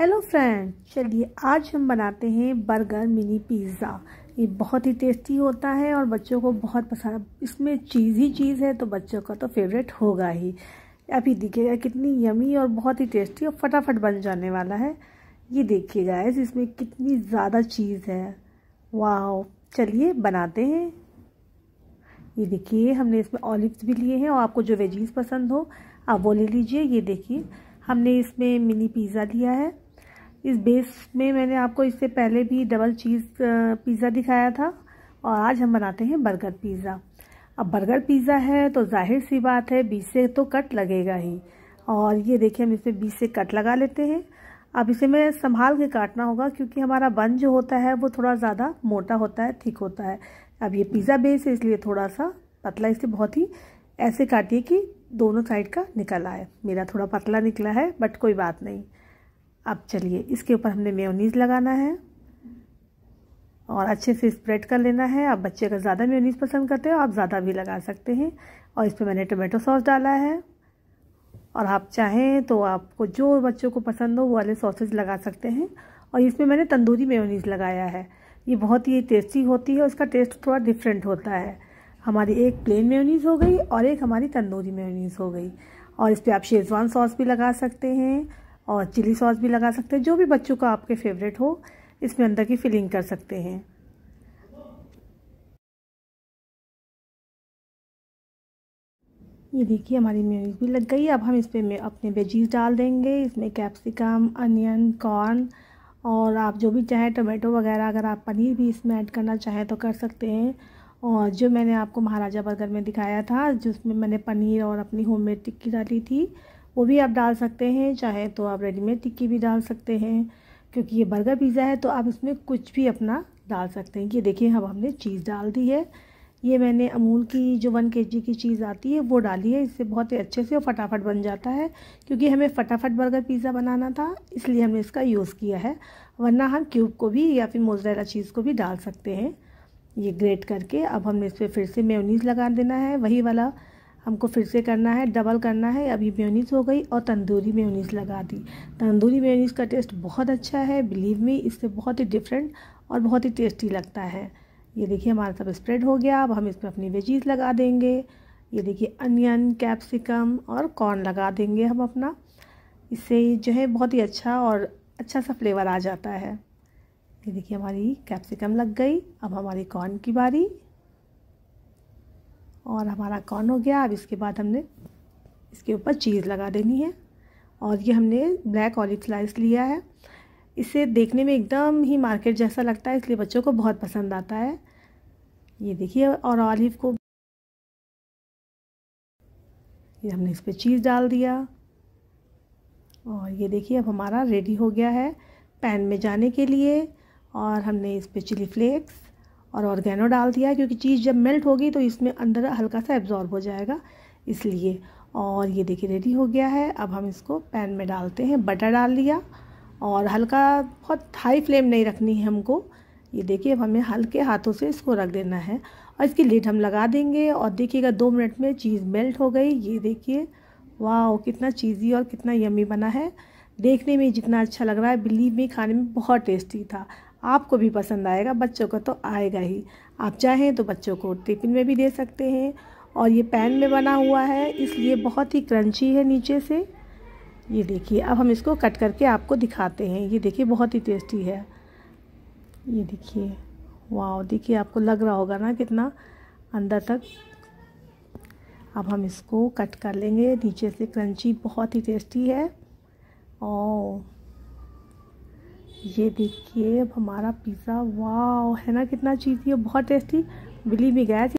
hello friend चलिए आज हम बनाते हैं बर्गर मिनी पिज़्ज़ा ये बहुत ही टेस्टी होता है और बच्चों को बहुत पसंद इसमें चीज़ ही चीज़ है तो बच्चों का तो फेवरेट होगा ही अभी दिखेगा कितनी यमी और बहुत ही टेस्टी और फटाफट बन जाने वाला है ये देखिए गाइस इसमें कितनी ज़्यादा चीज़ है वाह चलिए बनाते हैं ये देखिए हमने इसमें ऑलिव्स भी लिए हैं और आपको जो वेजीज पसंद हो आप वो ले लीजिए ये देखिए हमने इसमें मिनी पिज़्ज़ा लिया है इस बेस में मैंने आपको इससे पहले भी डबल चीज़ पिज़्ज़ा दिखाया था और आज हम बनाते हैं बर्गर पिज़्ज़ा अब बर्गर पिज़्ज़ा है तो जाहिर सी बात है बीस से तो कट लगेगा ही और ये देखिए हम इसमें बीस से कट लगा लेते हैं अब इसे में संभाल के काटना होगा क्योंकि हमारा बन जो होता है वो थोड़ा ज़्यादा मोटा होता है थिक होता है अब ये पिज़्ज़ा बेस है इसलिए थोड़ा सा पतला इसे बहुत ही ऐसे काटिए कि दोनों साइड का निकल आए मेरा थोड़ा पतला निकला है बट कोई बात नहीं अब चलिए इसके ऊपर हमने मेयोनीज लगाना है और अच्छे से स्प्रेड कर लेना है आप बच्चे अगर ज़्यादा मेयोनीज पसंद करते हो आप ज़्यादा भी लगा सकते हैं और इस पर मैंने टोमेटो सॉस डाला है और आप चाहें तो आपको जो बच्चों को पसंद हो वो वाले सॉसेज लगा सकते हैं और इसमें मैंने तंदूरी मेयोनीज लगाया है ये बहुत ही टेस्टी होती है उसका टेस्ट थोड़ा डिफरेंट होता है हमारी एक प्लेन मेयोनीज हो गई और एक हमारी तंदूरी मेयोनीज हो गई और इस पर आप शेज़वान सॉस भी लगा सकते हैं और चिली सॉस भी लगा सकते हैं जो भी बच्चों का आपके फेवरेट हो इसमें अंदर की फिलिंग कर सकते हैं ये देखिए हमारी मेयोनीज भी लग गई अब हम इस पर अपने वेजीज डाल देंगे इसमें कैप्सिकम अनियन कॉर्न और आप जो भी चाहें टमाटो वगैरह अगर आप पनीर भी इसमें ऐड करना चाहें तो कर सकते हैं और जो मैंने आपको महाराजा बर्गर में दिखाया था जिसमें मैंने पनीर और अपनी होममेड टिक्की डाली थी वो भी आप डाल सकते हैं चाहे तो आप रेडीमेड टिक्की भी डाल सकते हैं क्योंकि ये बर्गर पिज़्ज़ा है तो आप इसमें कुछ भी अपना डाल सकते हैं ये देखिए हम हमने चीज़ डाल दी है ये मैंने अमूल की जो वन के की चीज़ आती है वो डाली है इससे बहुत ही अच्छे से और फटाफट बन जाता है क्योंकि हमें फटाफट बर्गर पिज़्ज़ा बनाना था इसलिए हमने इसका यूज़ किया है वरना हम क्यूब को भी या फिर मोजरेला चीज़ को भी डाल सकते हैं ये ग्रेट करके अब हमने इस पर फिर से मेयोनीज़ लगा देना है वही वाला हमको फिर से करना है डबल करना है अभी मेयोनीज़ हो गई और तंदूरी मेयोनीज़ लगा दी तंदूरी मेयोनीज़ का टेस्ट बहुत अच्छा है बिलीव मी इससे बहुत ही डिफरेंट और बहुत ही टेस्टी लगता है ये देखिए हमारा सब स्प्रेड हो गया अब हम इसमें अपनी वेजीज़ लगा देंगे ये देखिए अनियन कैप्सिकम और कॉर्न लगा देंगे हम अपना इससे जो है बहुत ही अच्छा और अच्छा सा फ्लेवर आ जाता है ये देखिए हमारी कैप्सिकम लग गई अब हमारी कॉर्न की बारी और हमारा कॉर्न हो गया अब इसके बाद हमने इसके ऊपर चीज़ लगा देनी है और ये हमने ब्लैक ऑलिव स्लाइस लिया है इसे देखने में एकदम ही मार्केट जैसा लगता है इसलिए बच्चों को बहुत पसंद आता है ये देखिए और ऑलिव को ये हमने इस पर चीज़ डाल दिया और ये देखिए अब हमारा रेडी हो गया है पैन में जाने के लिए और हमने इस पर चिली फ्लेक्स और ऑर्गेनो डाल दिया क्योंकि चीज़ जब मेल्ट होगी तो इसमें अंदर हल्का सा एब्जॉर्ब हो जाएगा इसलिए और ये देखिए रेडी हो गया है अब हम इसको पैन में डालते हैं बटर डाल लिया और हल्का बहुत हाई फ्लेम नहीं रखनी है हमको ये देखिए अब हमें हल्के हाथों से इसको रख देना है और इसकी लिड हम लगा देंगे और देखिएगा दो मिनट में चीज़ मेल्ट हो गई ये देखिए वाह कितना चीज़ी और कितना यमी बना है देखने में जितना अच्छा लग रहा है बिल्ली में खाने में बहुत टेस्टी था आपको भी पसंद आएगा बच्चों का तो आएगा ही आप चाहें तो बच्चों को टिफिन में भी दे सकते हैं और ये पैन में बना हुआ है इसलिए बहुत ही क्रंची है नीचे से ये देखिए अब हम इसको कट करके आपको दिखाते हैं ये देखिए बहुत ही टेस्टी है ये देखिए वाह देखिए आपको लग रहा होगा ना कितना अंदर तक अब हम इसको कट कर लेंगे नीचे से क्रंची बहुत ही टेस्टी है और ये देखिए अब हमारा पिज़्ज़ा वाह है ना कितना चीज़ है बहुत टेस्टी बिली भी गया